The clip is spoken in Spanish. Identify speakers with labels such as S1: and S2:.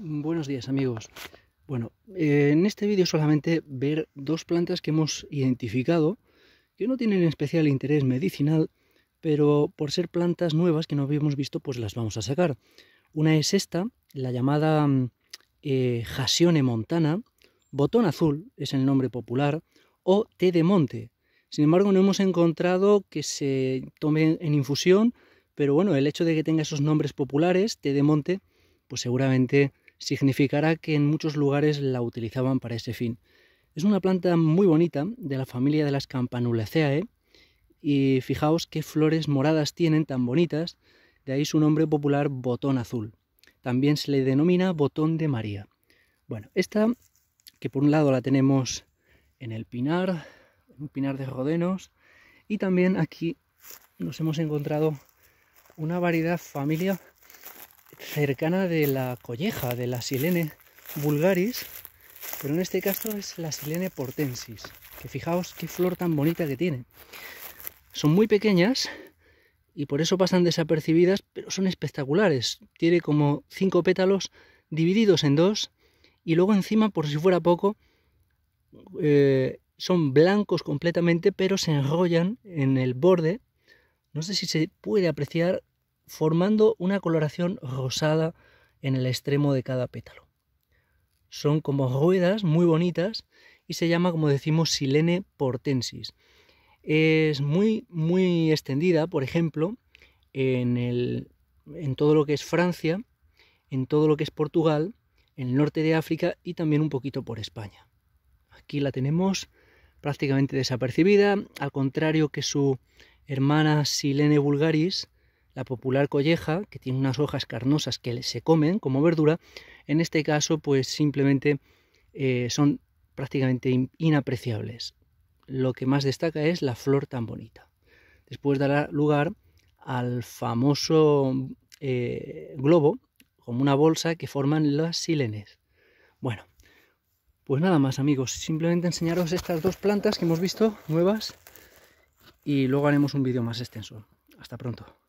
S1: Buenos días amigos. Bueno, eh, en este vídeo solamente ver dos plantas que hemos identificado que no tienen especial interés medicinal, pero por ser plantas nuevas que no habíamos visto, pues las vamos a sacar. Una es esta, la llamada mm, eh, Jasione montana, botón azul es el nombre popular, o té de monte. Sin embargo, no hemos encontrado que se tome en infusión, pero bueno, el hecho de que tenga esos nombres populares, té de monte, pues seguramente significará que en muchos lugares la utilizaban para ese fin. Es una planta muy bonita de la familia de las Campanulaceae y fijaos qué flores moradas tienen tan bonitas, de ahí su nombre popular botón azul. También se le denomina botón de María. Bueno, esta que por un lado la tenemos en el pinar, en un pinar de rodenos, y también aquí nos hemos encontrado una variedad familia cercana de la colleja, de la Silene vulgaris, pero en este caso es la Silene portensis, que fijaos qué flor tan bonita que tiene. Son muy pequeñas y por eso pasan desapercibidas, pero son espectaculares. Tiene como cinco pétalos divididos en dos y luego encima, por si fuera poco, eh, son blancos completamente, pero se enrollan en el borde. No sé si se puede apreciar formando una coloración rosada en el extremo de cada pétalo. Son como ruedas muy bonitas y se llama, como decimos, Silene portensis. Es muy, muy extendida, por ejemplo, en, el, en todo lo que es Francia, en todo lo que es Portugal, en el norte de África y también un poquito por España. Aquí la tenemos prácticamente desapercibida, al contrario que su hermana Silene vulgaris, la popular colleja, que tiene unas hojas carnosas que se comen como verdura, en este caso pues simplemente eh, son prácticamente inapreciables. Lo que más destaca es la flor tan bonita. Después dará lugar al famoso eh, globo, como una bolsa que forman las silenes. Bueno, pues nada más amigos, simplemente enseñaros estas dos plantas que hemos visto, nuevas, y luego haremos un vídeo más extenso. Hasta pronto.